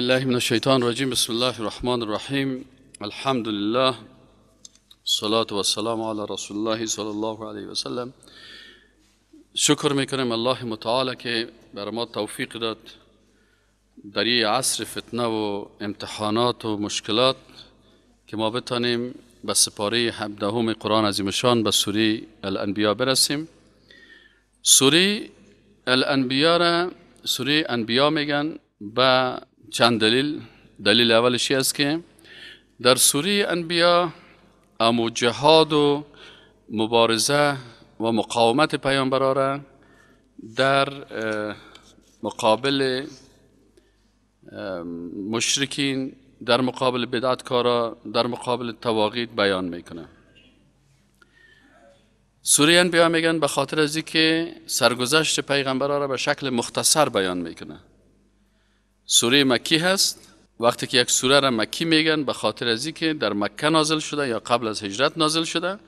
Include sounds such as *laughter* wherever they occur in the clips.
بالله من الشيطان الرجيم بسم الله الرحمن الرحيم الحمد لله الصلاة والسلام على رسول الله صلى الله عليه وسلم شكر شکر الله متعالى که بر ما توفیق داد در یه عصر فتنه و امتحانات و مشکلات که ما بتانیم به سپاره هفدهم قرآن عظیمشان به سوره الانبیا برسیم سوره الانبیا را سوره انبیا میگن و چند دلیل دلیل اولش است که در سوره انبیا امو جهاد و مبارزه و مقاومت پیامبر را در مقابل مشرکین در مقابل بدعتکارا در مقابل تواقید بیان میکنه سوریان بیا میگن به خاطر از که سرگذشت پیغمبرا را به شکل مختصر بیان میکنه سوره مکی هست وقتی که یک سوره را مکی میگن به خاطر از که در مکه نازل شده یا قبل از هجرت نازل شده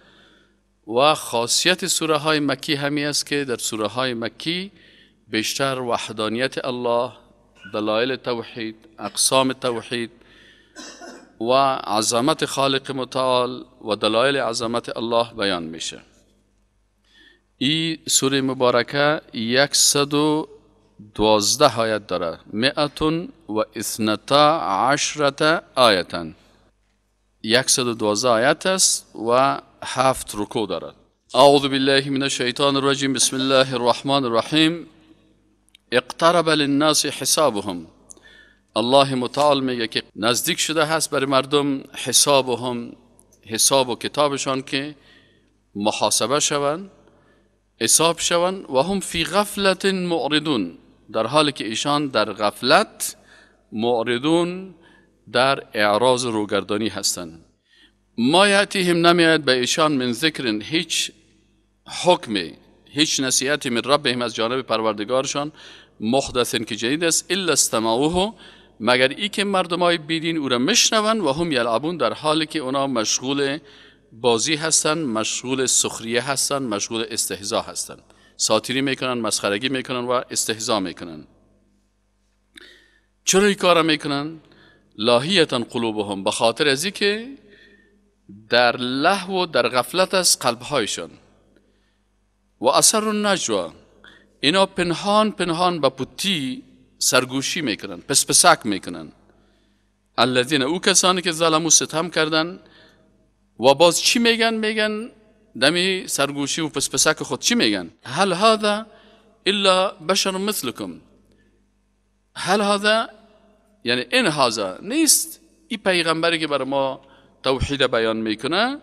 و خاصیت سوره های مکی همی است که در سوره های مکی بیشتر وحدانیت الله دلایل توحید اقسام توحید و عظمت خالق متعال و دلایل عظمت الله بیان میشه این سوره مبارکه 100 دوازده آیت داره مئتون و اثنتا عشرت آیتن یکصد و دوازده آیت است و هفت رکو دارد اعوذ بالله من الشیطان الرجیم بسم الله الرحمن الرحیم اقترب للناس حسابهم الله متعال میگه که نزدیک شده هست برای مردم حسابهم حساب و کتابشان که محاسبه شوند حساب شوند و هم فی غفلت معرضون در حالی که ایشان در غفلت معرضون در اعراض روگردانی هستند ما یاتیهم نمیاد به ایشان من ذکر هیچ حکمی هیچ نصیحتی من ربهم از جانب پروردگارشان مخدثن که جدید است الا استمعوه مگر ای که مردم های بیدین او را مشنون و هم یلعبون در حالی که اونا مشغول بازی هستند مشغول سخریه هستند مشغول استهزا هستند ساتیری میکنن مسخرگی میکنن و استهزا میکنن چرا این کار میکنن لاهیتا قلوبهم به خاطر ازی که در لهو و در غفلت از قلبهایشان و اثر نجوه، اینا پنهان پنهان به پتی سرگوشی میکنن پس پسک میکنن الذین او کسانی که ظلم و ستم کردن و باز چی میگن میگن دمی سرگوشی و پسپسک خود چی میگن هل هذا الا بشر مثلکم هل هذا یعنی این هذا نیست این پیغمبری که بر ما توحید بیان میکنه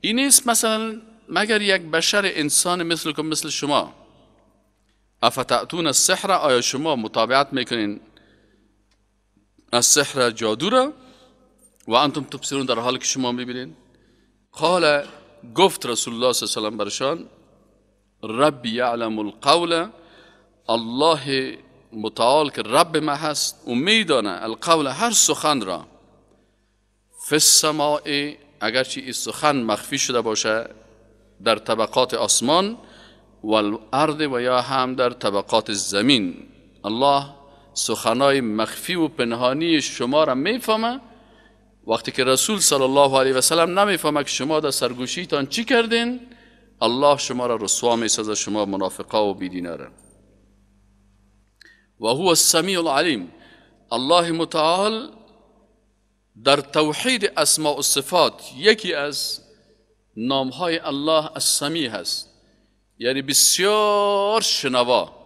این نیست مثلا مگر یک بشر انسان مثل کم مثل شما افتعتون السحر آیا شما مطابعت میکنین از سحر جادو را و انتم تبصیرون در حال که شما میبینین قال گفت رسول الله صلی الله علیه و برشان رب یعلم القول الله متعال که رب ما هست و میدانه القول هر سخن را فی السماء اگرچه این سخن مخفی شده باشه در طبقات آسمان و الارض و یا هم در طبقات زمین الله سخنای مخفی و پنهانی شما را میفهمه وقتی که رسول صلی الله علیه و سلم نمیفهمه که شما در سرگوشیتان چی کردین الله شما را رسوا میسازه شما منافقا و بیدینه و هو السمیع العلیم الله متعال در توحید اسماء و صفات یکی از نامهای الله السمیع هست یعنی بسیار شنوا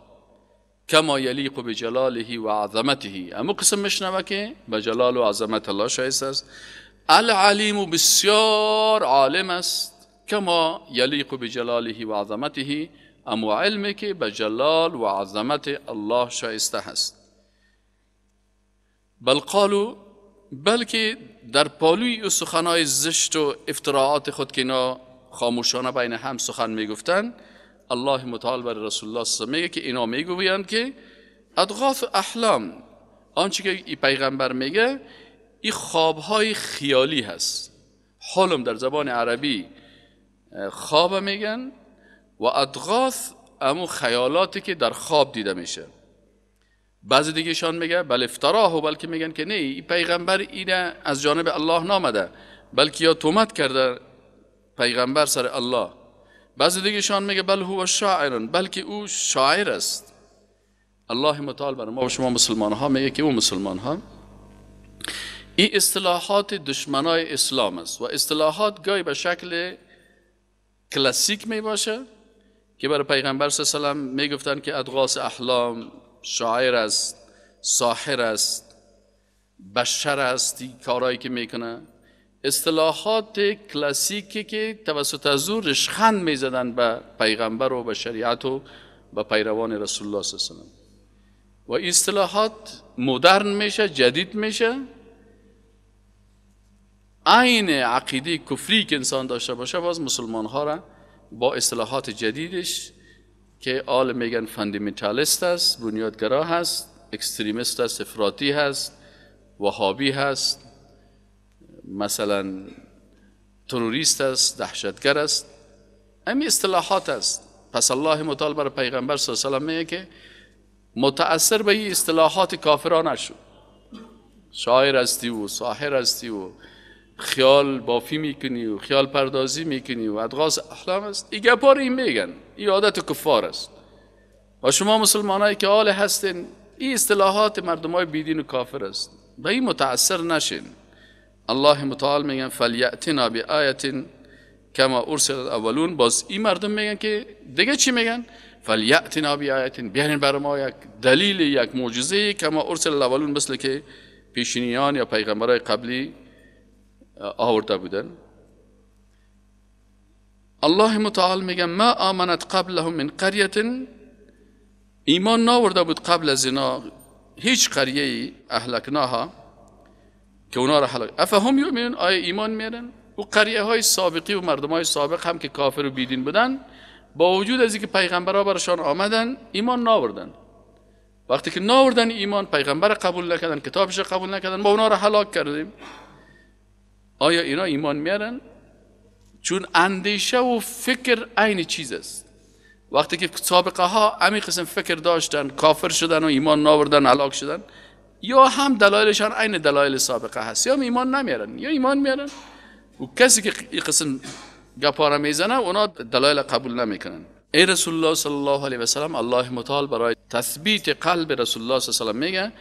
کما یلیق به جلاله و عظمته اما قسم مشنوه که به جلال و عظمت الله شایست است العلیم بسیار عالم است کما یلیق به جلاله و عظمته اما علمی که به جلال و عظمت الله شایسته هست بل قالو بلکه در پالوی و سخنهای زشت و افتراعات خود که اینا خاموشانه بین هم سخن میگفتند الله متعال بر رسول الله میگه که اینا میگویند که ادغاف احلام آنچه که ای پیغمبر میگه این خوابهای خیالی هست حلم در زبان عربی خواب میگن و ادغاث امو خیالاتی که در خواب دیده میشه بعضی دیگهشان میگه بل افتراه و بلکه میگن که نه این پیغمبر اینه از جانب الله نامده بلکه یا تومت کرده پیغمبر سر الله دیگه شان میگه بل هو شاعر بلکه او شاعر است الله متعال بر ما و شما مسلمان ها میگه که او مسلمان ها این اصطلاحات دشمنای اسلام است و اصطلاحات گاهی به شکل کلاسیک می باشه که برای پیغمبر صلی الله علیه که ادغاس احلام شاعر است ساحر است بشر است کارایی که میکنه اصطلاحات کلاسیکی که توسط از او رشخند می زدن به پیغمبر و به شریعت و به پیروان رسول الله صلی الله و این اصطلاحات مدرن میشه جدید میشه عین عقیده کفری که انسان داشته باشه باز مسلمان ها را با اصطلاحات جدیدش که آل میگن فندیمنتالیست است بنیادگرا هست اکستریمیست است افراطی هست وهابی هست مثلا تروریست است دهشتگر است این اصطلاحات است پس الله مطال بر پیغمبر صلی الله علیه و میگه که متأثر به این اصطلاحات کافرانه شد شاعر هستی و ساحر هستی و خیال بافی میکنی و خیال پردازی میکنی و ادغاز احلام است ای گپار این میگن ای عادت کفار است و شما مسلمانایی که آل هستین این اصطلاحات مردم های بیدین و کافر است به این متأثر نشین الله متعال میگن فلیعتنا بی کما ارسل اولون باز این مردم میگن که دیگه چی میگن فلیعتنا بی بیارین بر ما یک دلیل یک معجزه کما ارسل اولون مثل که پیشینیان یا پیغمبرای قبلی آورده بودن الله متعال میگن ما آمنت قبلهم من قریه ایمان ناورده بود قبل از اینا هیچ قریه اهلکناها که اونا را حلاک افهم یؤمنون آیا ایمان میارن او قریه های سابقی و مردم های سابق هم که کافر و بیدین بودن با وجود از اینکه پیغمبرها برشان آمدن ایمان ناوردن وقتی که ناوردن ایمان پیغمبر قبول نکردن کتابش قبول نکردن ما اونا را حلاک کردیم آیا اینا ایمان میارن چون اندیشه و فکر عین چیز است وقتی که سابقه ها امی قسم فکر داشتن کافر شدن و ایمان ناوردن شدن یا هم دلایلشان عین دلایل سابقه هست یا ایمان نمیارن یا ایمان میارن و کسی که این قسم گپا میزنه اونا دلایل قبول نمیکنن ای رسول الله صلی الله علیه و سلم الله متعال برای تثبیت قلب رسول الله صلی الله علیه و میگه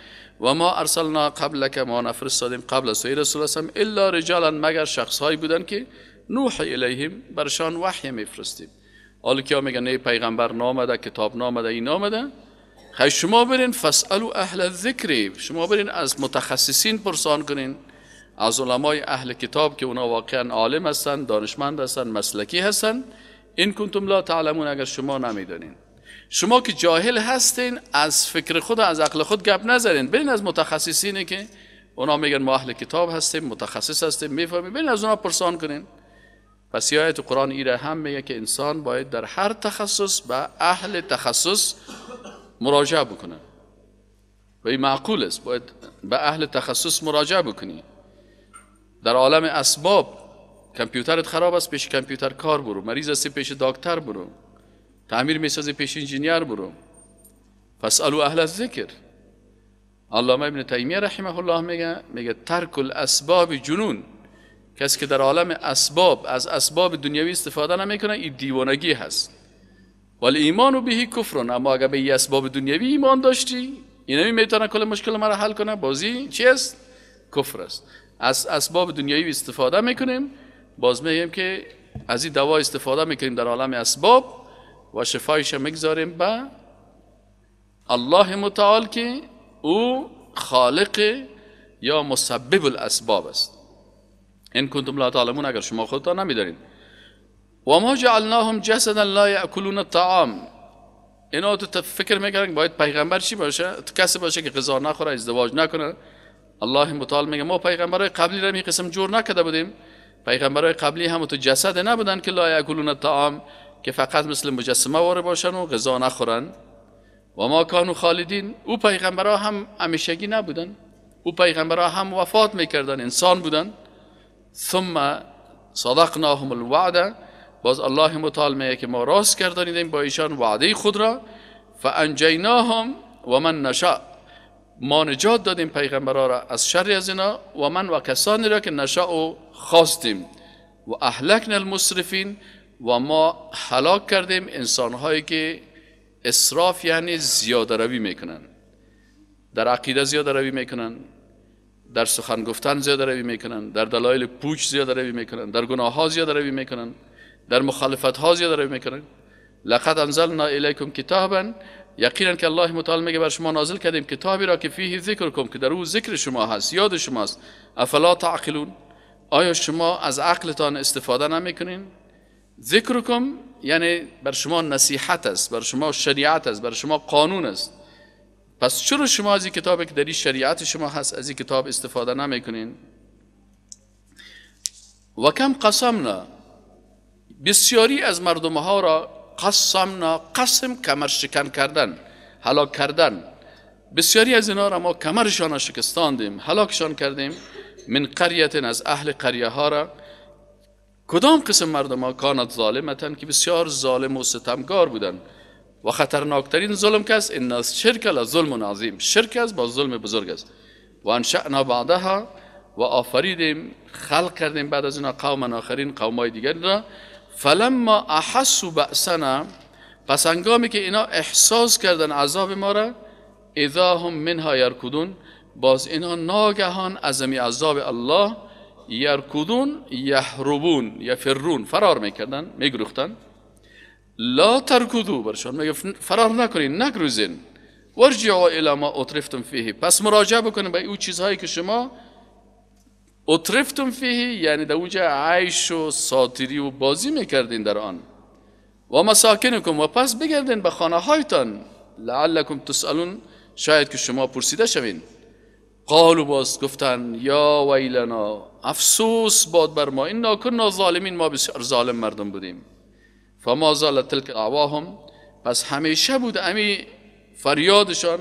و ما ارسلنا قبلک ما نفرستادیم قبل از ای رسول الله الا رجالا مگر شخصهایی بودن که نوح الیهم برشان وحی میفرستیم حالا که میگن ای پیغمبر نامده کتاب نامده این نامده خیلی شما برین و اهل ذکری شما برین از متخصصین پرسان کنین از علمای اهل کتاب که اونا واقعا عالم هستن دانشمند هستن مسلکی هستن این کنتم لا تعلمون اگر شما نمیدانین شما که جاهل هستین از فکر خود و از عقل خود گپ نزنین برین از متخصصینی که اونا میگن ما اهل کتاب هستیم متخصص هستیم میفهمیم برین از اونا پرسان کنین پس یه آیت قرآن ایره هم میگه که انسان باید در هر تخصص به اهل تخصص مراجعه بکنه و این معقول است باید به اهل تخصص مراجعه بکنی در عالم اسباب کامپیوترت خراب است پیش کامپیوتر کار برو مریض است پیش دکتر برو تعمیر میسازی پیش انجینیر برو فسالو اهل ذکر علامه ابن تیمیه رحمه الله میگه میگه ترک الاسباب جنون کسی که در عالم اسباب از اسباب دنیوی استفاده نمیکنه این دیوانگی هست ولی ایمان و بهی کفرون اما اگر به اسباب دنیوی ایمان داشتی اینا میتونه کل مشکل ما را حل کنه بازی چی کفر است از اسباب دنیایی استفاده میکنیم باز میگیم که از این دوا استفاده میکنیم در عالم اسباب و شفایش میگذاریم به الله متعال که او خالق یا مسبب الاسباب است این کنتم لا تعلمون اگر شما خودتان نمیدارید و ما جعلناهم جسدا لا یاکلون الطعام اینا تو فکر میکنن باید پیغمبر چی باشه کسی باشه که غذا نخوره ازدواج نکنه الله متعال میگه ما پیغمبرای قبلی را می قسم جور نکرده بودیم پیغمبرای قبلی هم تو جسد نبودن که لا یاکلون الطعام که فقط مثل مجسمه واره باشن و غذا نخورن و ما کانو خالدین او پیغمبرا هم همیشگی نبودن او پیغمبرا هم وفات میکردن انسان بودن ثم صدقناهم الوعده باز الله متعال که ما راست کردانیدیم با ایشان وعده خود را فانجیناهم و من نشاء ما نجات دادیم پیغمبرها را از شر از اینا و من و کسانی را که نشاء و خواستیم و اهلکنا المصرفین و ما هلاک کردیم انسانهایی که اصراف یعنی زیاد روی میکنن در عقیده زیاد روی میکنن در سخن گفتن زیاده روی میکنن در دلایل پوچ زیاد روی میکنن در گناه ها زیاده روی میکنن در مخالفت ها زیاد روی میکنن لقد انزلنا الیکم کتابا یقینا که الله متعال میگه بر شما نازل کردیم کتابی را که فیه ذکر کم که در او ذکر شما هست یاد شماست افلا تعقلون آیا شما از عقلتان استفاده نمیکنین ذکر کم یعنی بر شما نصیحت است بر شما شریعت است بر شما قانون است پس چرا شما از این کتابی که در این شریعت شما هست از این کتاب استفاده نمیکنین و کم قسمنا بسیاری از مردم ها را نا قسم کمر شکن کردن هلاک کردن بسیاری از اینا را ما کمرشان را شکستاندیم هلاکشان کردیم من قریت از اهل قریه ها را کدام قسم مردم ها کانت ظالمتن که بسیار ظالم و ستمگار بودند و خطرناکترین ظلم که ان این از شرک ظلم و نظیم شرک است با ظلم بزرگ است و انشأنا بعدها و آفریدیم خلق کردیم بعد از اینا قوم آخرین قومای دیگر را فلما احس و بأسنا پس انگامی که اینا احساس کردن عذاب ما را اذا هم منها یرکدون باز اینا ناگهان از زمین عذاب الله یرکدون یهربون فرون فرار میکردن میگروختن لا ترکدو برشان فرار نکنین نگروزین ورجعوا الی ما اطرفتم فیه پس مراجعه بکنین به او چیزهایی که شما اطرفتم فیه یعنی در اوجه عیش و ساتری و بازی میکردین در آن و مساکنکم و پس بگردین به خانه هایتان لعلکم تسالون شاید که شما پرسیده شوین قالو باز گفتن یا ویلنا افسوس باد بر ما این ناکن ظالمین ما بسیار ظالم مردم بودیم فما زالت تلک اعواهم پس همیشه بود امی فریادشان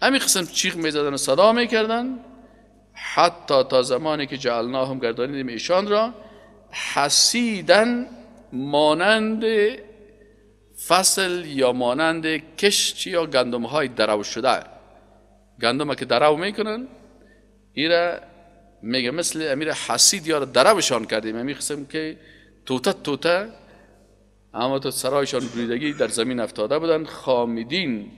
امی قسم چیخ میزدن و صدا میکردن حتی تا زمانی که جعلناهم گردانیدیم ایشان را حسیدن مانند فصل یا مانند کشت یا گندم های درو شده گندم که درو میکنن را میگه مثل امیر حسید یا دروشان کردیم امیر قسم که توته توته اما تو سرایشان بریدگی در زمین افتاده بودن خامیدین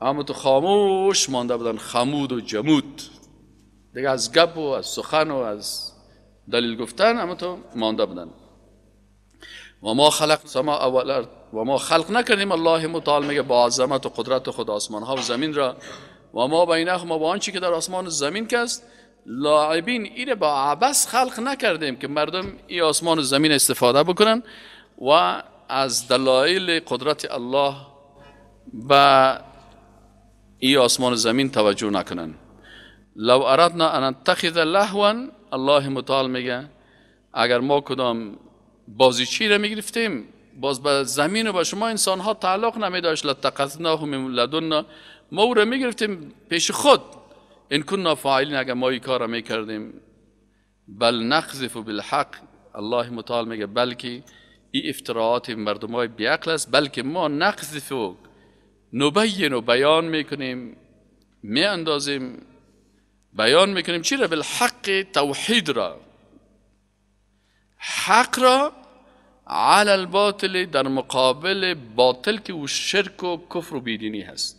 اما تو خاموش مانده بودن خمود و جمود دیگه از گپ و از سخن و از دلیل گفتن اما تو مانده بودن و ما خلق سما اول و ما خلق نکردیم الله متعال میگه با عظمت و قدرت خود آسمان ها و زمین را و ما ما با آنچه که در آسمان و زمین کست لاعبین اینه با عبس خلق نکردیم که مردم این آسمان و زمین استفاده بکنن و از دلایل قدرت الله به این آسمان و زمین توجه نکنن لو اردنا ان اتخذ لهوا الله متعال میگه اگر ما کدام بازیچی را میگرفتیم باز به زمین و با شما انسان ها تعلق نمیداشت لتقذناه من لدنا ما او را میگرفتیم پیش خود این کنا فاعلین اگر ما این کار را میکردیم بل نقذف بالحق الله متعال میگه بلکه این افتراعات مردم های بیعقل است بلکه ما نقذف و و بیان میکنیم اندازیم بیان میکنیم چی را بالحق توحید را حق را علی الباطل در مقابل باطل که او شرک و کفر و بیدینی هست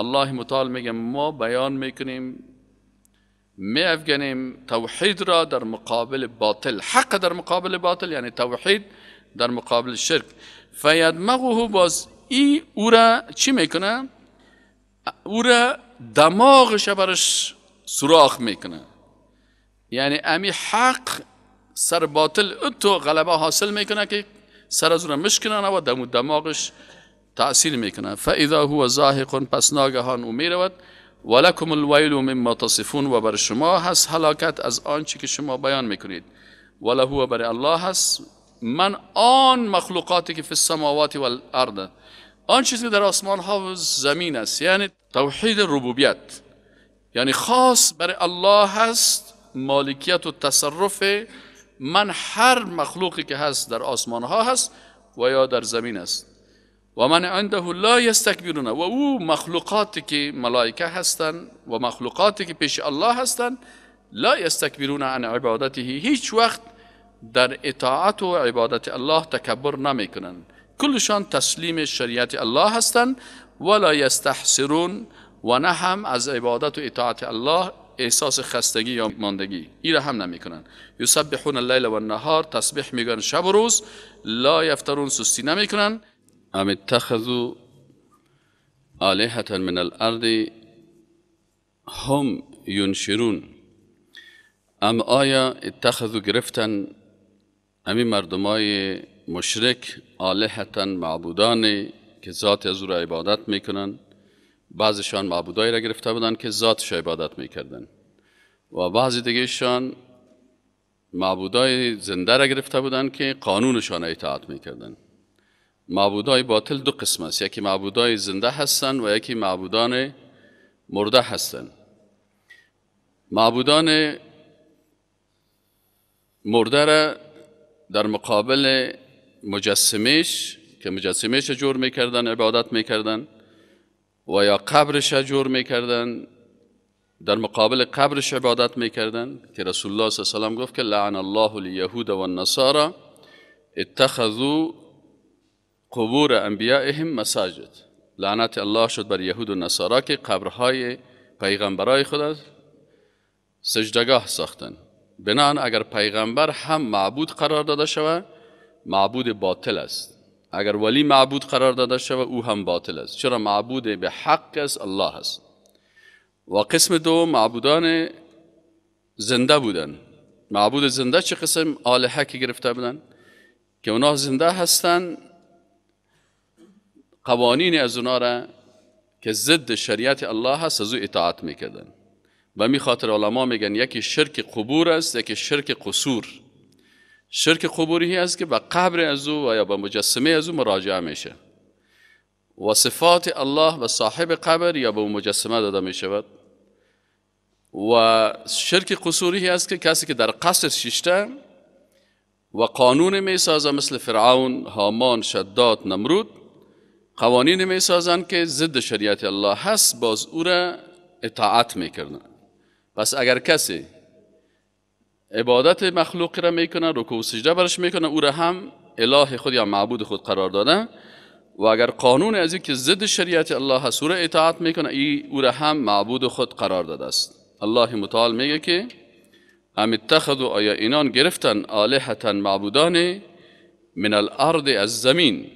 الله متعال میگه ما بیان میکنیم می توحید را در مقابل باطل حق در مقابل باطل یعنی توحید در مقابل شرک فیدمغه باز ای او را چی میکنه او را دماغش برش سراخ میکنه یعنی امی حق سر باطل اتو غلبه حاصل میکنه که سر از مشکنه و دم دماغش تأثیر میکنه فاذا هو زاهقون پس ناگهان او میرود ولکم الویل مما تصفون و بر شما هست هلاکت از آنچه که شما بیان میکنید هو بر الله هست من آن مخلوقاتی که فی السماوات و آن چیزی که در آسمان ها و زمین است یعنی توحید ربوبیت یعنی خاص برای الله هست مالکیت و تصرف من هر مخلوقی که هست در آسمان ها هست و یا در زمین است و من عنده لا یستکبرون و او مخلوقاتی که ملائکه هستن و مخلوقاتی که پیش الله هستند لا یستکبرون عن عبادته هیچ وقت در اطاعت و عبادت الله تکبر نمیکنند کلشان تسلیم شریعت الله هستند ولا یستحسرون و نه هم از عبادت و اطاعت الله احساس خستگی یا ماندگی این را هم نمیکنن یسبحون اللیل و النهار تسبیح میگن شب و روز لا یفترون سستی نمیکنن ام اتخذوا الهه من الارض هم ینشرون ام آیا اتخذوا گرفتن امی مردمای مشرک آلهتن معبودانی که ذات از او را عبادت میکنن بعضشان معبودایی را گرفته بودن که ذاتش عبادت میکردن و بعضی دیگهشان معبودای زنده را گرفته بودن که قانونشان اطاعت میکردن معبودای باطل دو قسم است یکی معبودای زنده هستند، و یکی معبودان مرده هستند معبودان مرده را در مقابل مجسمش که مجسمش جور میکردن عبادت میکردن و یا قبرش جور میکردن در مقابل قبرش عبادت میکردن که رسول الله صلی الله علیه و گفت که لعن الله الیهود و النصاری اتخذوا قبور انبیائهم مساجد لعنت الله شد بر یهود و نصارا که قبرهای پیغمبرای خود از سجدگاه ساختن بنان اگر پیغمبر هم معبود قرار داده شود معبود باطل است اگر ولی معبود قرار داده شود او هم باطل است چرا معبود به حق است الله است و قسم دو معبودان زنده بودن معبود زنده چه قسم آلهه که گرفته بودن که اونا زنده هستن قوانین از اونا را که ضد شریعت الله هست از او اطاعت میکردن و میخاطر خاطر علما میگن یکی شرک قبور است یکی شرک قصور شرک قبوری است که به قبر از او یا به مجسمه از او مراجعه میشه و صفات الله و صاحب قبر یا به مجسمه داده میشود و شرک قصوری است که کسی که در قصر شیشته و قانون میسازه مثل فرعون، هامان، شداد، نمرود قوانین می که ضد شریعت الله هست باز او را اطاعت میکردن پس اگر کسی عبادت مخلوقی را میکنه رکوع و سجده برش میکنه او را هم اله خود یا معبود خود قرار داده و اگر قانون از این که ضد شریعت الله هست اطاعت میکنه ای او را هم معبود خود قرار داده است الله متعال میگه که ام اتخذوا آیا اینان گرفتن آلهتا معبودان من الارض از زمین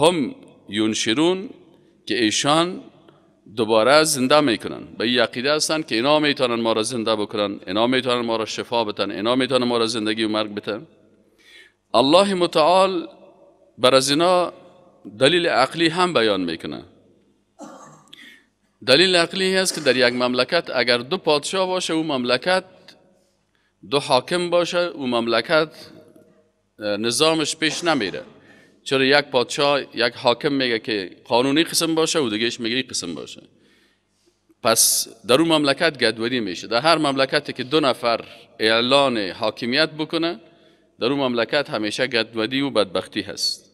هم یونشرون که ایشان دوباره زنده میکنن به این عقیده هستن که اینا میتونن ما را زنده بکنن اینا میتونن ما را شفا بتن اینا میتونن ما را زندگی و مرگ بتن الله متعال بر از اینا دلیل عقلی هم بیان میکنه دلیل عقلی هست که در یک مملکت اگر دو پادشاه باشه او مملکت دو حاکم باشه او مملکت نظامش پیش نمیره چرا یک پادشاه یک حاکم میگه که قانونی قسم باشه و دیگهش میگه قسم باشه پس در اون مملکت گدوری میشه در هر مملکتی که دو نفر اعلان حاکمیت بکنه در اون مملکت همیشه گدودی و بدبختی هست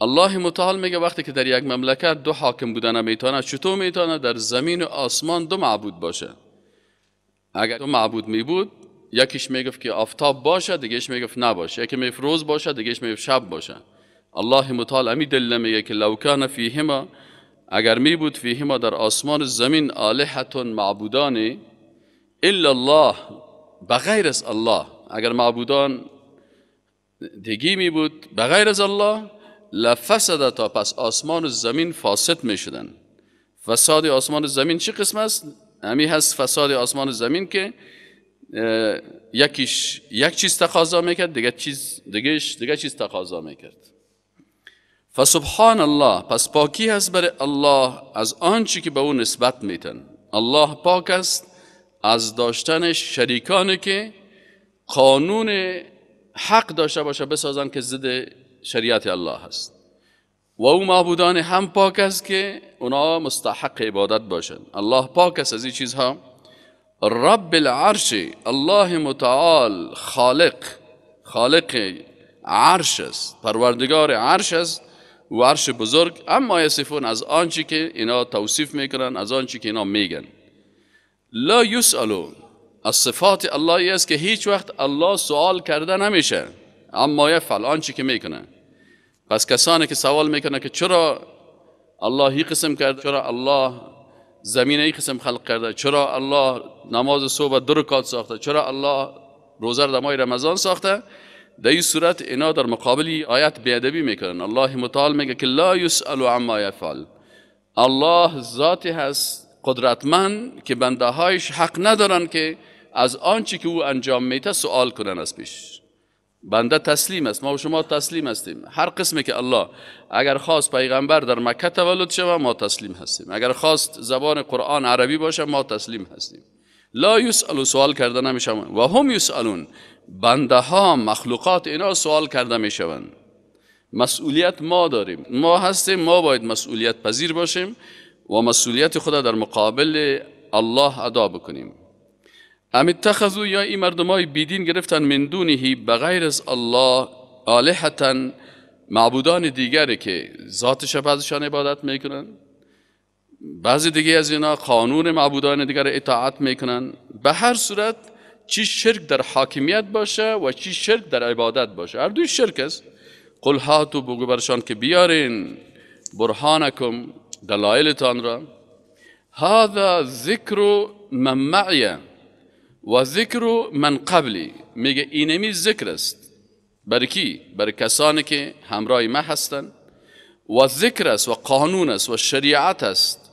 الله متعال میگه وقتی که در یک مملکت دو حاکم بودن میتونه چطور میتونه در زمین و آسمان دو معبود باشه اگر دو معبود می بود یکیش میگفت که افتاب باشه دیگهش میگفت نباشه یکی میگفت روز باشه دیگهش میگفت شب باشه الله متعال امی دل نمیگه که لو کان فیهما اگر می بود فیهما در آسمان زمین آلحتون معبودانی الا الله بغیر از الله اگر معبودان دیگی می بود بغیر از الله تا پس آسمان و زمین فاسد می شدن فساد آسمان و زمین چی قسم است؟ امی هست فساد آسمان و زمین که یکیش یک چیز تقاضا میکرد دیگه چیز دیگهش دیگه چیز تقاضا میکرد فسبحان الله پس پاکی هست برای الله از آنچه که به او نسبت میتن الله پاک است از داشتن شریکانی که قانون حق داشته باشه بسازن که ضد شریعت الله هست و او معبودان هم پاک است که اونا مستحق عبادت باشن الله پاک است از این چیزها رب العرش الله متعال خالق خالق عرش است پروردگار عرش است و عرش بزرگ اما یصفون از آنچه که اینا توصیف میکنن از آنچه که اینا میگن لا یسالو، از صفات الله است که هیچ وقت الله سوال کرده نمیشه اما فعل، آنچه که میکنه پس کسانی که سوال میکنه که چرا الله هی قسم کرد چرا الله زمین ای قسم خلق کرده چرا الله نماز صبح درکات ساخته چرا الله روزه در رمضان ساخته در این صورت اینا در مقابل آیت بیادبی میکنن الله متعال میگه که لا یسأل عما یفعل الله ذاتی هست قدرتمند که بنده هایش حق ندارن که از آنچه که او انجام میته سوال کنن از پیش بنده تسلیم است ما و شما تسلیم هستیم هر قسمی که الله اگر خواست پیغمبر در مکه تولد شود ما تسلیم هستیم اگر خواست زبان قرآن عربی باشه ما تسلیم هستیم لا یسالو سوال کرده نمیشون و هم یسالون بنده ها مخلوقات اینا سوال کرده میشوند مسئولیت ما داریم ما هستیم ما باید مسئولیت پذیر باشیم و مسئولیت خود در مقابل الله ادا بکنیم ام اتخذو یا این مردم های بیدین گرفتن من دونهی بغیر از الله آلحتا معبودان دیگری که ذاتش بعضشان عبادت میکنن بعضی دیگه از اینا قانون معبودان دیگر اطاعت میکنن به هر صورت چی شرک در حاکمیت باشه و چی شرک در عبادت باشه هر دوی شرک است قل هاتو بگو برشان که بیارین برهانکم دلائلتان را هذا ذکر من و ذکر من قبلی میگه اینمی ذکر است بر بر کسانی که همراه ما هستند و ذکر است و قانون است و شریعت است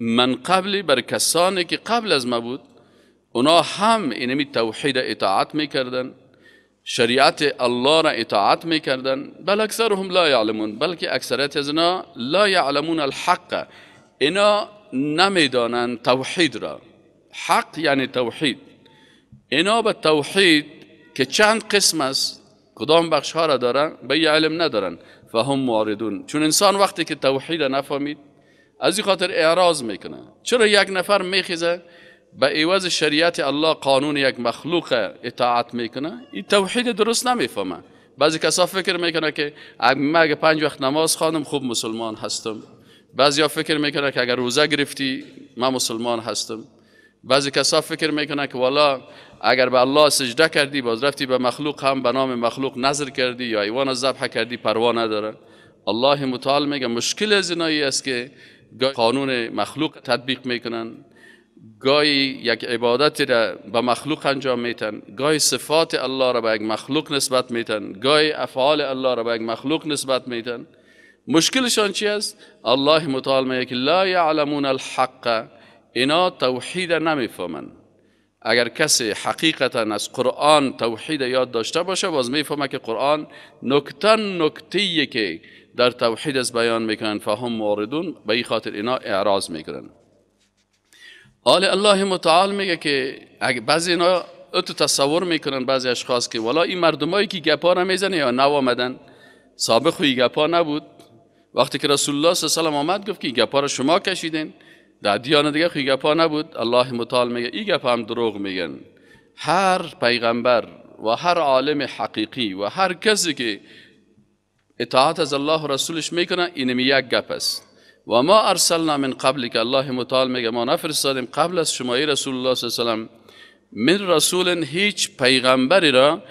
من قبلی بر کسانی که قبل از ما بود اونا هم اینمی توحید اطاعت میکردن شریعت الله را اطاعت میکردن بل اکثرهم لا یعلمون بلکه اکثرت از لا یعلمون الحق اینا نمیدانند توحید را حق یعنی توحید اینا به توحید که چند قسم است کدام بخش ها را دارن به علم ندارن فهم مواردون چون انسان وقتی که توحید را نفهمید از این خاطر اعراض میکنه چرا یک نفر میخیزه به ایواز شریعت الله قانون یک مخلوق اطاعت میکنه این توحید درست نمیفهمه بعضی کسا فکر میکنه که من اگه پنج وقت نماز خانم خوب مسلمان هستم بعضی ها فکر میکنه که اگر روزه گرفتی من مسلمان هستم بعضی کسا فکر میکنه که والا اگر به الله سجده کردی باز رفتی به مخلوق هم به نام مخلوق نظر کردی یا ایوان ذبح کردی پروا نداره الله متعال میگه مشکل از است که قانون مخلوق تطبیق میکنن گاهی یک عبادتی را به مخلوق انجام میتن گاهی صفات الله را به یک مخلوق نسبت میتن گاهی افعال الله را به یک مخلوق نسبت میتن مشکلشان چی است الله متعال میگه لا یعلمون الحق اینا توحید نمیفهمن اگر کسی حقیقتا از قرآن توحید یاد داشته باشه باز میفهمه که قرآن نکتن نکتیه که در توحید از بیان میکنن فهم موردون به این خاطر اینا اعراض میکنن آل الله متعال میگه که بعضی اینا اتو تصور میکنن بعضی اشخاص که والا این مردمایی که گپا میزنه یا نو آمدن سابق خوی گپا نبود وقتی که رسول الله صلی الله علیه و آمد گفت که گپا را شما کشیدین در دیانه دیگه خیلی گپا نبود الله متعال میگه این گپ هم دروغ میگن هر پیغمبر و هر عالم حقیقی و هر کسی که اطاعت از الله و رسولش میکنه این یک گپ است و ما ارسلنا من قبل که الله متعال میگه ما نفرستادیم قبل از شما رسول الله صلی الله من رسول هیچ پیغمبری را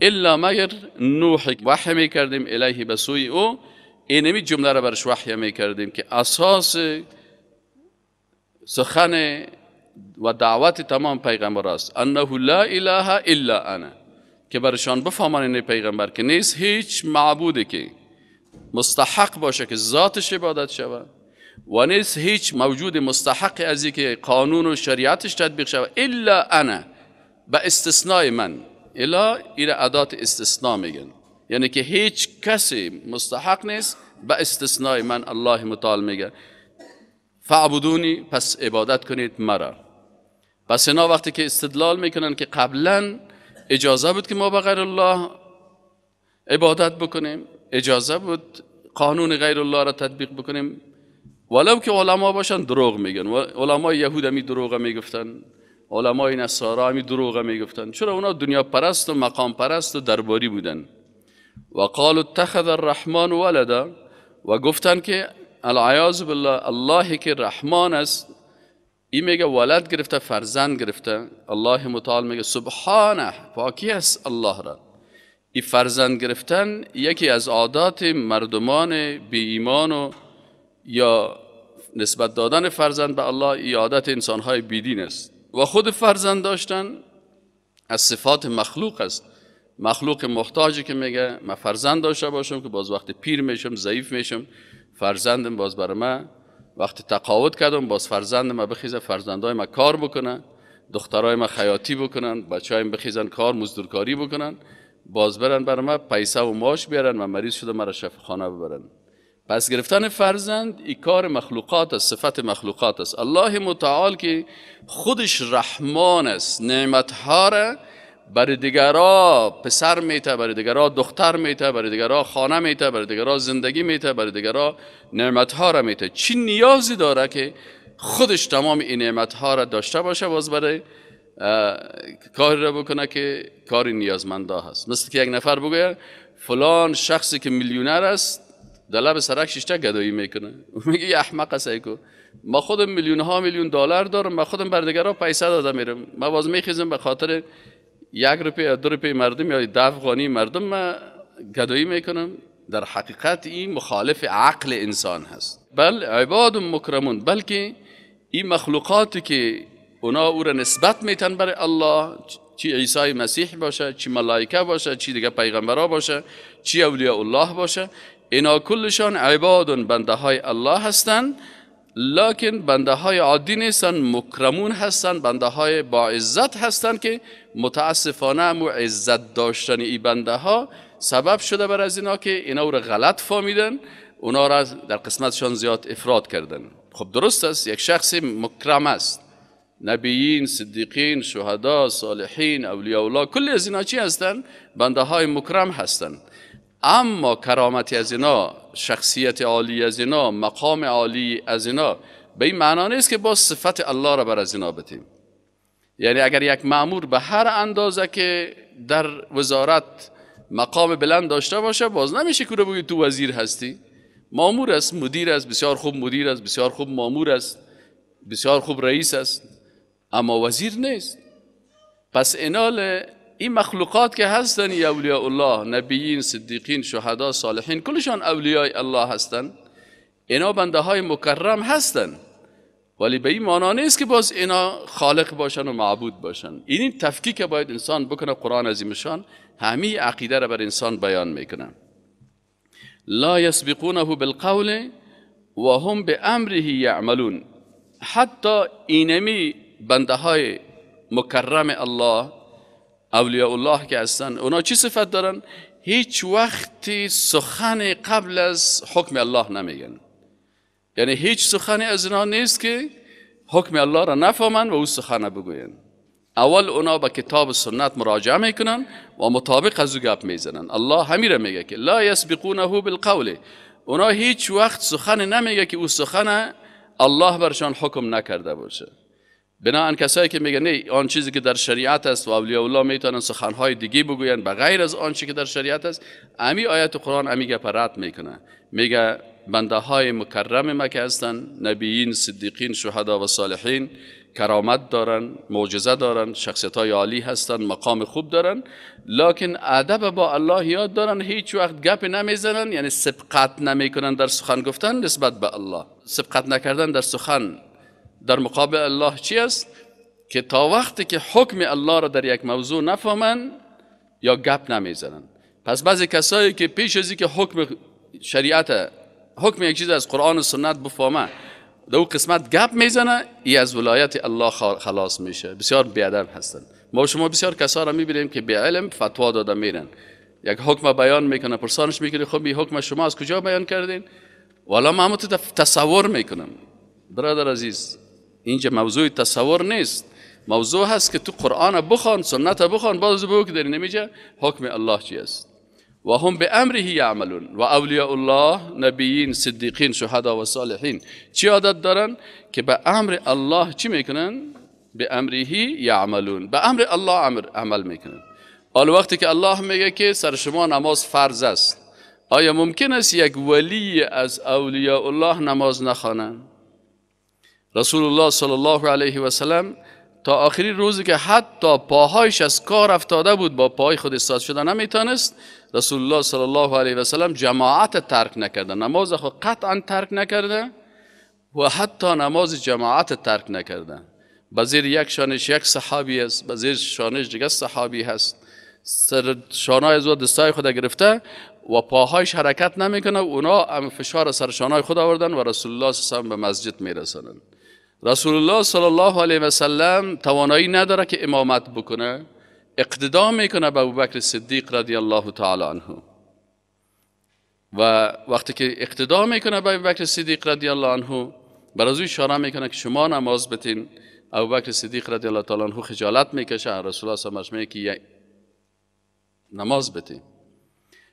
الا مگر نوح وحی میکردیم الیه بسوی او اینمی جمله را برش وحی میکردیم که اساس سخن و دعوت تمام پیغمبر است انه لا اله الا انا که برشان بفهمن این پیغمبر که نیست هیچ معبودی که مستحق باشه که ذاتش عبادت شود و نیست هیچ موجود مستحق از که قانون و شریعتش تطبیق شود الا انا به استثناء من الا این عدات استثناء میگن یعنی که هیچ کسی مستحق نیست به استثناء من الله متعال میگه فعبدونی پس عبادت کنید مرا پس اینا وقتی که استدلال میکنن که قبلا اجازه بود که ما به غیر الله عبادت بکنیم اجازه بود قانون غیر الله را تطبیق بکنیم ولو که علما باشن دروغ میگن علما یهود همی دروغ میگفتن علما نصارا همی دروغ میگفتن چرا اونا دنیا پرست و مقام پرست و درباری بودن و قالوا اتخذ الرحمن ولدا و گفتن که العیاذ بالله اللهی که رحمان است این میگه ولد گرفته فرزند گرفته الله متعال میگه سبحانه پاکی است الله را این فرزند گرفتن یکی از عادات مردمان بی ایمان و یا نسبت دادن فرزند به الله ای عادت انسانهای بیدین است و خود فرزند داشتن از صفات مخلوق است مخلوق محتاجی که میگه من فرزند داشته باشم که باز وقت پیر میشم ضعیف میشم فرزندم باز بر وقتی تقاوت کردم باز فرزند ما بخیزه فرزندای ما کار بکنن دخترای ما خیاطی بکنن بچه‌هایم بخیزن کار مزدورکاری بکنن باز برن بر ما پیسه و ماش بیارن و مریض شده مرا شفاخانه ببرن پس گرفتن فرزند ای کار مخلوقات است صفت مخلوقات است الله متعال که خودش رحمان است نعمت را برای دیگرا پسر میته برای دیگرا دختر میته برای دیگرا خانه میته برای دیگرا زندگی میته برای دیگرا نعمت ها را میته چی نیازی داره که خودش تمام این نعمت ها را داشته باشه باز برای کاری را بکنه که کاری نیازمنده هست مثل که یک نفر بگه فلان شخصی که میلیونر است در لب سرک شیشتا گدایی میکنه *laughs* میگه یه احمق است ما خودم میلیون ها میلیون دلار دارم ما خودم بر دیگرا پیسه داده میرم ما باز میخیزم به خاطر یک روپی یا دو روپی مردم یا ده مردم من گدایی میکنم در حقیقت این مخالف عقل انسان هست بل عباد مکرمون بلکه این مخلوقاتی که اونا او را نسبت میتن برای الله چی عیسی مسیح باشه چی ملائکه باشه چی دیگه پیغمبرا باشه چی اولیاء الله باشه اینا کلشان و بنده های الله هستند لکن بنده های عادی نیستن مکرمون هستن بنده های با عزت هستن که متاسفانه هم عزت داشتن این بنده ها سبب شده بر از اینا که اینا رو غلط فامیدن اونا را در قسمتشان زیاد افراد کردن خب درست است یک شخص مکرم است نبیین، صدیقین، شهدا، صالحین، اولیاء الله کل از اینا چی هستن؟ بنده های مکرم هستند اما کرامتی از اینا شخصیت عالی از اینا مقام عالی از اینا به این معنا نیست که با صفت الله را بر از اینا بتیم یعنی اگر یک معمور به هر اندازه که در وزارت مقام بلند داشته باشه باز نمیشه که بگید تو وزیر هستی مامور است مدیر است بسیار خوب مدیر است بسیار خوب مامور است بسیار خوب رئیس است اما وزیر نیست پس انال این مخلوقات که هستن اولیاء الله نبیین صدیقین شهدا صالحین کلشان اولیاء الله هستن اینا بنده های مکرم هستن ولی به این معنا نیست که باز اینا خالق باشن و معبود باشن این تفکیک باید انسان بکنه قرآن عظیمشان همه عقیده را بر انسان بیان میکنه لا یسبقونه بالقول و هم به امره یعملون حتی اینمی بنده های مکرم الله اولیاء الله که هستن اونا چی صفت دارن؟ هیچ وقتی سخن قبل از حکم الله نمیگن یعنی هیچ سخنی از اونا نیست که حکم الله را نفهمن و او سخن بگوین اول اونا به کتاب سنت مراجعه میکنن و مطابق از او گپ میزنن الله را میگه که لا یسبقونه بالقول اونا هیچ وقت سخن نمیگه که او سخن الله برشان حکم نکرده باشه ان کسایی که میگن نه آن چیزی که در شریعت است و اولیاء الله میتونن سخنهای دیگی بگوین به غیر از آن چیزی که در شریعت است امی آیت قرآن امی گپ رد میکنه میگه بنده های مکرم ما که هستن نبیین صدیقین شهدا و صالحین کرامت دارن معجزه دارن شخصیت های عالی هستن مقام خوب دارن لکن ادب با الله یاد دارن هیچ وقت گپ نمیزنن یعنی سبقت نمیکنن در سخن گفتن نسبت به الله سبقت نکردن در سخن در مقابل الله چی است که تا وقتی که حکم الله را در یک موضوع نفهمند یا گپ نمیزنن پس بعضی کسایی که پیش ازی که حکم شریعت حکم یک چیز از قرآن و سنت بفهمه در قسمت گپ میزنه ای از ولایت الله خلاص میشه بسیار بیادب هستند ما شما بسیار کسا را میبینیم که به علم فتوا داده میرن یک حکم بیان میکنه پرسانش میکنه خب این حکم شما از کجا بیان کردین والا من تصور میکنم برادر عزیز اینجا موضوع تصور نیست موضوع هست که تو قرآن بخوان سنت بخوان باز بگو که در نمیجه حکم الله چی است و هم به امره عملون و اولیاء الله نبیین صدیقین شهدا و صالحین چی عادت دارن که به امر الله چی میکنن به امره یعملون به امر الله عمل میکنن حال وقتی که الله میگه که سر شما نماز فرض است آیا ممکن است یک ولی از اولیاء الله نماز نخوانند رسول الله صلی الله علیه و سلم تا آخرین روزی که حتی پاهایش از کار افتاده بود با پای خود استاد شده نمیتونست رسول الله صلی الله علیه و سلم جماعت ترک نکرده نماز خود قطعا ترک نکرده و حتی نماز جماعت ترک نکرده بزیر یک شانش یک صحابی است بزیر شانش دیگه صحابی هست سر شانای از دستای خود گرفته و پاهایش حرکت نمیکنه اونا فشار سر شانای خود آوردن و رسول الله صلی الله علیه و سلم به مسجد میرسانند رسول الله صلی الله علیه و سلم توانایی نداره که امامت بکنه اقتدا میکنه به ابوبکر صدیق رضی الله تعالی عنه و وقتی که اقتدا میکنه به ابوبکر صدیق رضی الله عنه بر اشاره میکنه که شما نماز بتین ابوبکر صدیق رضی الله تعالی عنه خجالت میکشه رسول الله صلی الله علیه و که نماز بتین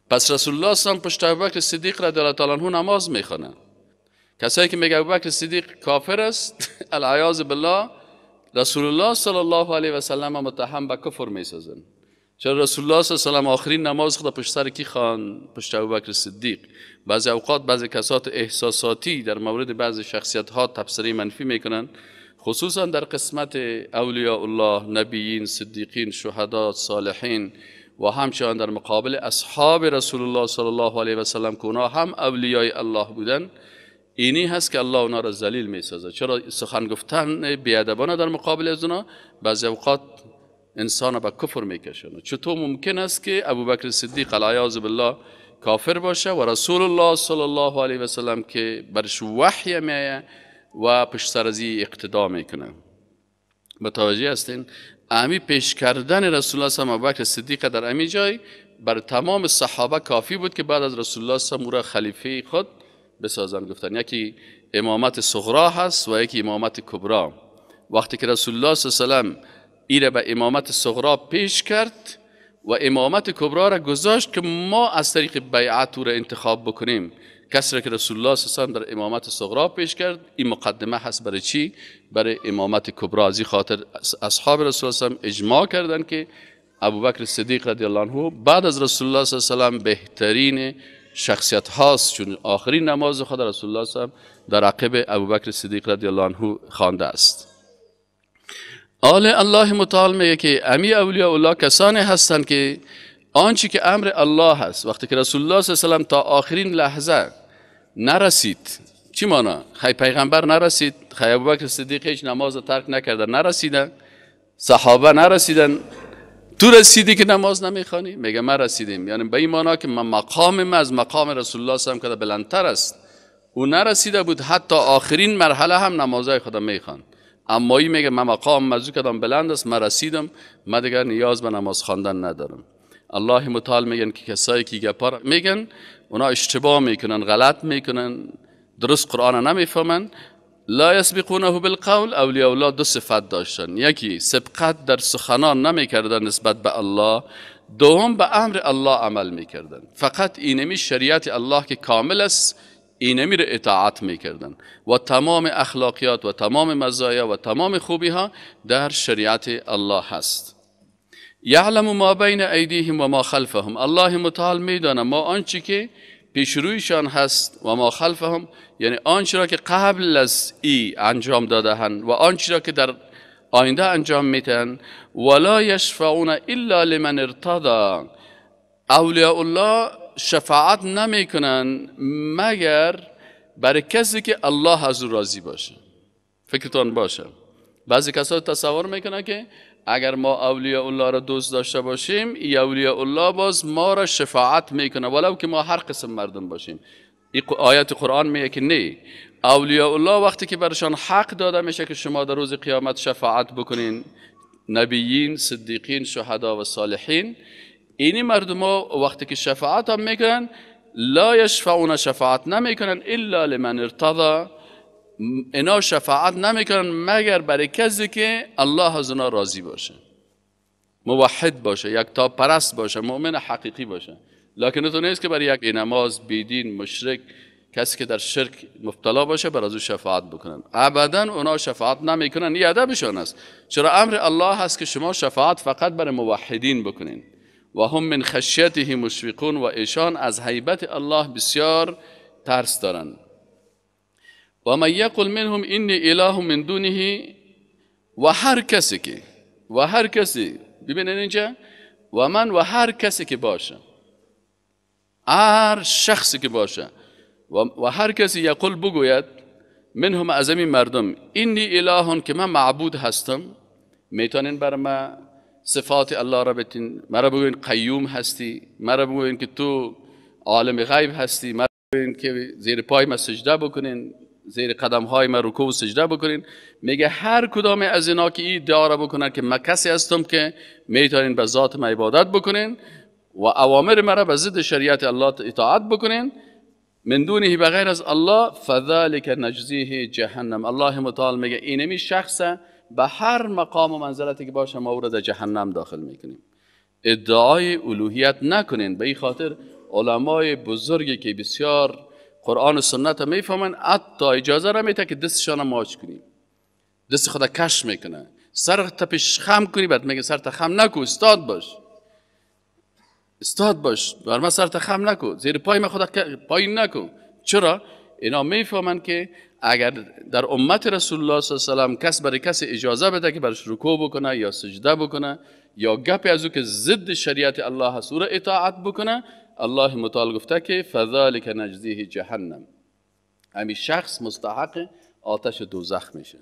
پس رسول الله صلی الله علیه و پشت ابوبکر صدیق رضی الله تعالی عنه نماز میخونه کسایی که میگه ابوبکر صدیق کافر است *laughs* العیاذ بالله رسول الله صلی الله علیه و سلم متهم به کفر میسازن چرا رسول الله صلی الله علیه و سلم آخرین نماز خود پشت سر کی خان پشت ابوبکر صدیق بعضی اوقات بعضی کسات احساساتی در مورد بعضی شخصیت ها تبصره منفی میکنن خصوصا در قسمت اولیاء الله نبیین صدیقین شهدا صالحین و همچنان در مقابل اصحاب رسول الله صلی الله علیه و سلم که هم اولیای الله بودن اینی هست که الله اونا را ذلیل می سازه چرا سخن گفتن بیادبانه در مقابل از اونا بعضی اوقات انسان را به کفر میکشند چطور ممکن است که ابوبکر صدیق علیه الله کافر باشه و رسول الله صلی الله علیه و سلم که برش وحی میایه و پشت سر اقتدا میکنه متوجه هستین امی پیش کردن رسول الله صلی الله صدیق در امی جای بر تمام صحابه کافی بود که بعد از رسول الله صلی الله خلیفه خود بسازن گفتن یکی امامت صغرا هست و یکی امامت کبرا وقتی که رسول الله صلی الله علیه ایره به امامت صغرا پیش کرد و امامت کبرا را گذاشت که ما از طریق بیعت او را انتخاب بکنیم کسی که رسول الله صلی الله در امامت صغرا پیش کرد این مقدمه هست برای چی برای امامت کبرا از خاطر اصحاب رسول الله اجماع کردند که ابوبکر صدیق رضی الله عنه بعد از رسول الله صلی الله علیه و بهترین شخصیت هاست چون آخرین نماز خود رسول الله هم در عقب ابوبکر صدیق رضی الله عنه خوانده است آل الله متعال میگه که امی اولیاء الله کسانی هستند که آنچه که امر الله هست وقتی که رسول الله صلی الله تا آخرین لحظه نرسید چی مانا؟ خی پیغمبر نرسید خی ابوبکر صدیق هیچ نماز ترک نکرده نرسیدن صحابه نرسیدن تو رسیدی که نماز نمیخوانی میگه من رسیدیم یعنی به این معنا که من مقام من از مقام رسول الله صلی الله بلندتر است او نرسیده بود حتی آخرین مرحله هم نمازای خدا میخوان اما این میگه من مقام مزو کردم بلند است من رسیدم من دیگر نیاز به نماز خواندن ندارم الله متعال میگن که کسایی که گپار میگن اونا اشتباه میکنن غلط میکنن درست قرآن نمیفهمن لا یسبقونه بالقول اولیاء الله دو صفت داشتن یکی سبقت در سخنان نمیکردن نسبت به الله دوم به امر الله عمل میکردن فقط اینمی شریعت الله که کامل است اینمی را اطاعت میکردن و تمام اخلاقیات و تمام مزایا و تمام خوبی ها در شریعت الله هست یعلم ما بین ایدیهم و ما خلفهم الله متعال میدان ما آنچه که پیش هست و ما خلفهم یعنی آنچه را که قبل از ای انجام دادهند و آنچه را که در آینده انجام میتن ولا یشفعون الا لمن ارتضا اولیاء الله شفاعت نمیکنن مگر برای کسی که الله از او راضی باشه فکرتان باشه بعضی کسا تصور میکنن که اگر ما اولیاء الله را دوست داشته باشیم اولیاء الله باز ما را شفاعت میکنه ولو که ما هر قسم مردم باشیم آیت قرآن میگه که نه اولیاء الله وقتی که برشان حق داده میشه که شما در روز قیامت شفاعت بکنین نبیین صدیقین شهدا و صالحین اینی مردم ها وقتی که شفاعت هم میکنن لا یشفعون شفاعت نمیکنن الا لمن ارتضا، اینا شفاعت نمیکنن مگر برای کسی که الله از اونا راضی باشه موحد باشه یک تا پرست باشه مؤمن حقیقی باشه لکن تو نیست که برای یک نماز بیدین مشرک کسی که در شرک مبتلا باشه بر از او شفاعت بکنن ابدا اونا شفاعت نمیکنن این ادبشان است چرا امر الله هست که شما شفاعت فقط برای موحدین بکنین و هم من خشیته مشفقون و ایشان از هیبت الله بسیار ترس دارن. و من یقل منهم اینی اله من دونه و هر کسی که و هر کسی ببینید اینجا و من و هر کسی که باشه هر شخصی که باشه و هر کسی یقل بگوید منهم از این مردم اینی الهون که من معبود هستم میتونین بر ما صفات الله را بتین مرا بگوین قیوم هستی مرا بگوین که تو عالم غیب هستی مرا بگوین که زیر پای ما سجده بکنین زیر قدم های من رکوع و سجده بکنین میگه هر کدام از اینا که ای ادعا را بکنن که من کسی هستم که میتونین به ذات من عبادت بکنین و اوامر مرا به ضد شریعت الله اطاعت بکنین من دونه بغیر از الله فذالک نجزیه جهنم الله متعال میگه اینمی شخصه به هر مقام و منزلتی که باشه ما او را در جهنم داخل میکنیم ادعای الوهیت نکنین به این خاطر علمای بزرگی که بسیار قرآن و سنت می فهمن حتی اجازه را میده که دستشان ماچ کنیم دست خدا کش میکنه سر تا پیش خم کنی بعد میگه سر تا خم نکو استاد باش استاد باش بر من سر تا خم نکو زیر پای من خدا پای نکو چرا اینا میفهمن که اگر در امت رسول الله صلی الله علیه و کس برای کسی اجازه بده که برش رکوع بکنه یا سجده بکنه یا گپی از او که ضد شریعت الله هست را اطاعت بکنه الله متعال گفته که فذالک نجزیه جهنم همی شخص مستحق آتش دوزخ میشه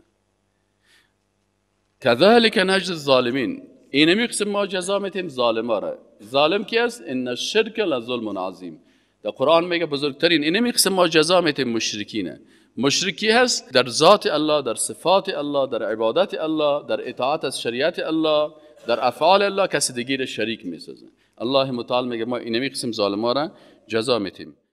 کذالک نجز ظالمین اینمی قسم ما جزا میتیم ظالم را ظالم کی است ان شرک لظلم عظیم در قرآن میگه بزرگترین اینمی قسم ما جزا میتیم مشرکینه مشرکی هست در ذات الله در صفات الله در عبادت الله در اطاعت از شریعت الله در افعال الله کسی دیگر شریک میسازه الله متعال میگه ما اینمی قسم ظالما را جزا میتیم